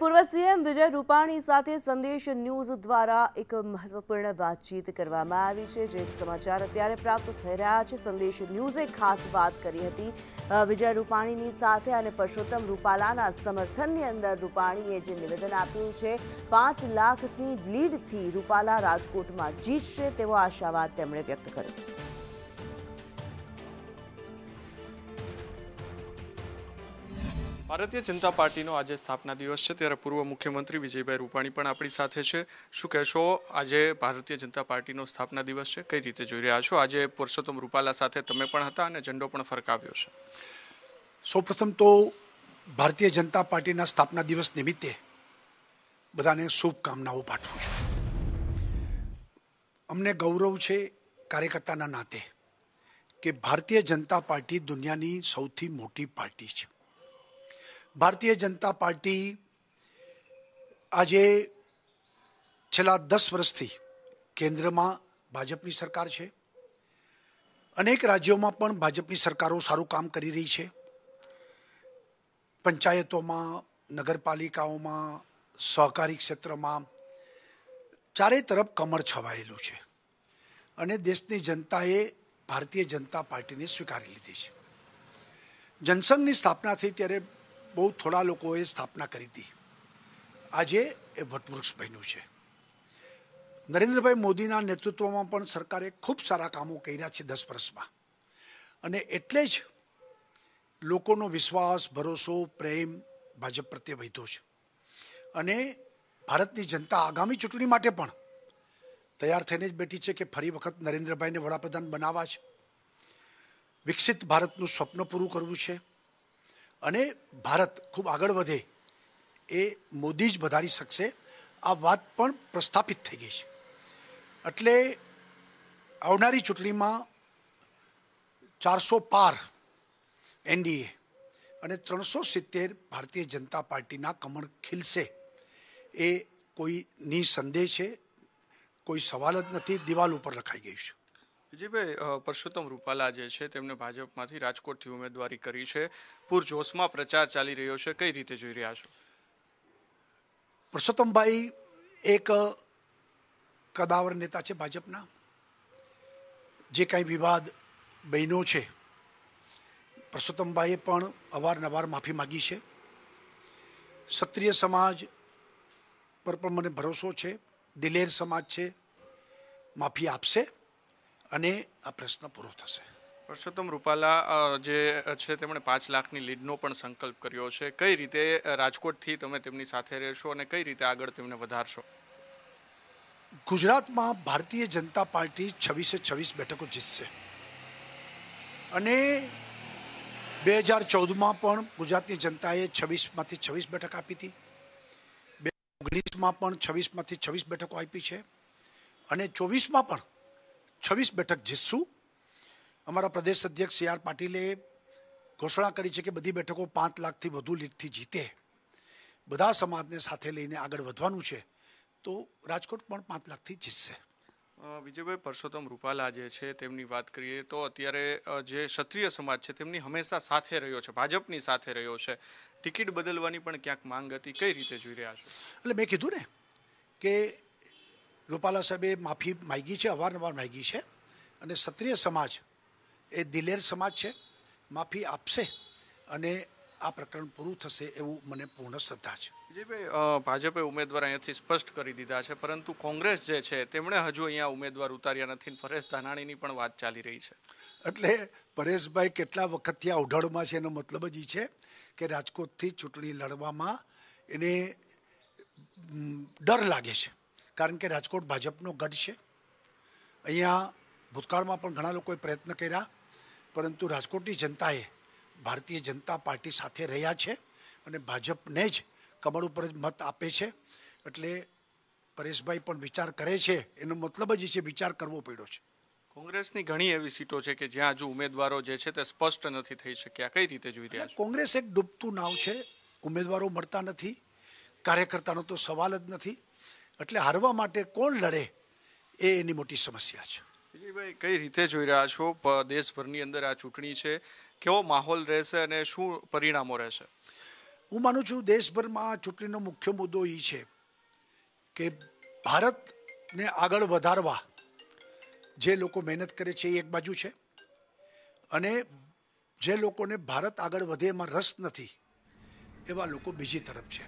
પૂર્વ સીએમ વિજય રૂપાણી સાથે સંદેશ ન્યૂઝ દ્વારા એક મહત્વપૂર્ણ વાતચીત કરવામાં આવી છે જે સમાચાર અત્યારે પ્રાપ્ત થઈ રહ્યા છે સંદેશ ન્યૂઝે ખાસ વાત કરી હતી વિજય રૂપાણીની સાથે અને પરસોત્તમ રૂપાલાના સમર્થનની અંદર રૂપાણીએ જે નિવેદન આપ્યું છે પાંચ લાખની લીડથી રૂપાલા રાજકોટમાં જીતશે તેવો આશાવાદ તેમણે વ્યક્ત કર્યો ભારતીય જનતા પાર્ટીનો આજે સ્થાપના દિવસ છે ત્યારે પૂર્વ મુખ્યમંત્રી વિજયભાઈ રૂપાણી પણ આપણી સાથે છે શું કહેશો આજે ભારતીય જનતા પાર્ટીનો સ્થાપના દિવસ છે કઈ રીતે જોઈ રહ્યા છો આજે પુરુષોત્તમ રૂપાલા સાથે તમે પણ હતા અને ઝંડો પણ ફરકાવ્યો છે સૌપ્રથમ તો ભારતીય જનતા પાર્ટીના સ્થાપના દિવસ નિમિત્તે બધાને શુભકામનાઓ પાઠવું છું અમને ગૌરવ છે કાર્યકર્તાના નાતે કે ભારતીય જનતા પાર્ટી દુનિયાની સૌથી મોટી પાર્ટી છે ભારતીય જનતા પાર્ટી આજે છેલ્લા દસ વર્ષથી કેન્દ્રમાં ભાજપની સરકાર છે અનેક રાજ્યોમાં પણ ભાજપની સરકારો સારું કામ કરી રહી છે પંચાયતોમાં નગરપાલિકાઓમાં સહકારી ક્ષેત્રમાં ચારે તરફ કમર છવાયેલું છે અને દેશની જનતાએ ભારતીય જનતા પાર્ટીને સ્વીકારી લીધી છે જનસંઘની સ્થાપના થઈ ત્યારે બહુ થોડા લોકોએ સ્થાપના કરી હતી આજે એ વટવૃક્ષ બન્યું છે નરેન્દ્રભાઈ મોદીના નેતૃત્વમાં પણ સરકારે ખૂબ સારા કામો કર્યા છે દસ વર્ષમાં અને એટલે જ લોકોનો વિશ્વાસ ભરોસો પ્રેમ ભાજપ પ્રત્યે વધ્યો છે અને ભારતની જનતા આગામી ચૂંટણી માટે પણ તૈયાર થઈને જ બેઠી છે કે ફરી વખત નરેન્દ્રભાઈને વડાપ્રધાન બનાવવા છે વિકસિત ભારતનું સ્વપ્ન પૂરું કરવું છે અને ભારત ખૂબ આગળ વધે એ મોદી જ વધારી શકશે આ વાત પણ પ્રસ્થાપિત થઈ ગઈ છે એટલે આવનારી ચૂંટણીમાં ચારસો પાર એનડીએ અને ત્રણસો સિત્તેર ભારતીય જનતા પાર્ટીના કમળ ખીલશે એ કોઈ નિસંદેહ છે કોઈ સવાલ જ નથી દિવાલ ઉપર લખાઈ ગયું છે વિજયભાઈ પરસોત્તમ રૂપાલા જે છે તેમણે ભાજપમાંથી રાજકોટથી ઉમેદવારી કરી છે પૂરજોશમાં પ્રચાર ચાલી રહ્યો છે કઈ રીતે જોઈ રહ્યા છો પરસોત્તમભાઈ એક કદાવર નેતા છે ભાજપના જે કાંઈ વિવાદ બહેનો છે પરસોત્તમભાઈએ પણ અવારનવાર માફી માગી છે ક્ષત્રિય સમાજ પર પણ મને ભરોસો છે દિલેર સમાજ છે માફી આપશે અને આ પ્રશ્ન પૂરો થશે પરસોત્તમ રૂપાલા જે છે તેમણે પાંચ લાખની લીડનો પણ સંકલ્પ કર્યો છે કઈ રીતે રાજકોટથી તમે તેમની સાથે રહેશો અને કઈ રીતે આગળ તેમને વધારશો ગુજરાતમાં ભારતીય જનતા પાર્ટી છવ્વીસે છવ્વીસ બેઠકો જીતશે અને બે હજાર ચૌદમાં પણ ગુજરાતની જનતાએ છવ્વીસમાંથી છવ્વીસ બેઠક આપી હતી બે ઓગણીસમાં પણ છવ્વીસમાંથી છવ્વીસ બેઠકો આપી છે અને ચોવીસમાં પણ છવ્વીસ બેઠક જીતશું અમારા પ્રદેશ અધ્યક્ષ સી આર પાટીલે ઘોષણા કરી છે કે બધી બેઠકો પાંચ લાખથી વધુ લીટથી જીતે બધા સમાજને સાથે લઈને આગળ વધવાનું છે તો રાજકોટ પણ પાંચ લાખથી જીતશે વિજયભાઈ પરસોત્તમ રૂપાલા જે છે તેમની વાત કરીએ તો અત્યારે જે ક્ષત્રિય સમાજ છે તેમની હંમેશા સાથે રહ્યો છે ભાજપની સાથે રહ્યો છે ટિકિટ બદલવાની પણ ક્યાંક માંગ હતી કઈ રીતે જોઈ રહ્યા છો એટલે મેં કીધું ને કે રૂપાલા સાહેબે માફી માગી છે અવારનવાર માગી છે અને ક્ષત્રિય સમાજ એ દિલેર સમાજ છે માફી આપશે અને આ પ્રકરણ પૂરું થશે એવું મને પૂર્ણ શ્રદ્ધા છે વિજયભાઈ ભાજપે ઉમેદવાર અહીંયાથી સ્પષ્ટ કરી દીધા છે પરંતુ કોંગ્રેસ જે છે તેમણે હજુ અહીંયા ઉમેદવાર ઉતાર્યા નથી પરેશ ધાનાણીની પણ વાત ચાલી રહી છે એટલે પરેશભાઈ કેટલા વખતથી આ ઉઢાડમાં છે એનો મતલબ જ એ છે કે રાજકોટથી ચૂંટણી લડવામાં એને ડર લાગે છે કારણ કે રાજકોટ ભાજપનો ગઢ છે અહીંયા ભૂતકાળમાં પણ ઘણા લોકોએ પ્રયત્ન કર્યા પરંતુ રાજકોટની જનતાએ ભારતીય જનતા પાર્ટી સાથે રહ્યા છે અને ભાજપને જ કમળ ઉપર જ મત આપે છે એટલે પરેશભાઈ પણ વિચાર કરે છે એનો મતલબ જ છે વિચાર કરવો પડ્યો છે કોંગ્રેસની ઘણી એવી સીટો છે કે જ્યાં હજુ ઉમેદવારો જે છે તે સ્પષ્ટ નથી થઈ શક્યા કઈ રીતે જોઈ રહ્યા કોંગ્રેસ એક ડૂબતું નાવ છે ઉમેદવારો મળતા નથી કાર્યકર્તાનો તો સવાલ જ નથી એટલે હારવા માટે કોણ લડે એ એની મોટી સમસ્યા છે ભાઈ કઈ રીતે જોઈ રહ્યા છો દેશભરની અંદર આ ચૂંટણી છે કેવો માહોલ રહેશે અને શું પરિણામો રહેશે હું માનું છું દેશભરમાં ચૂંટણીનો મુખ્ય મુદ્દો એ છે કે ભારતને આગળ વધારવા જે લોકો મહેનત કરે છે એ એક બાજુ છે અને જે લોકોને ભારત આગળ વધે એમાં રસ નથી એવા લોકો બીજી તરફ છે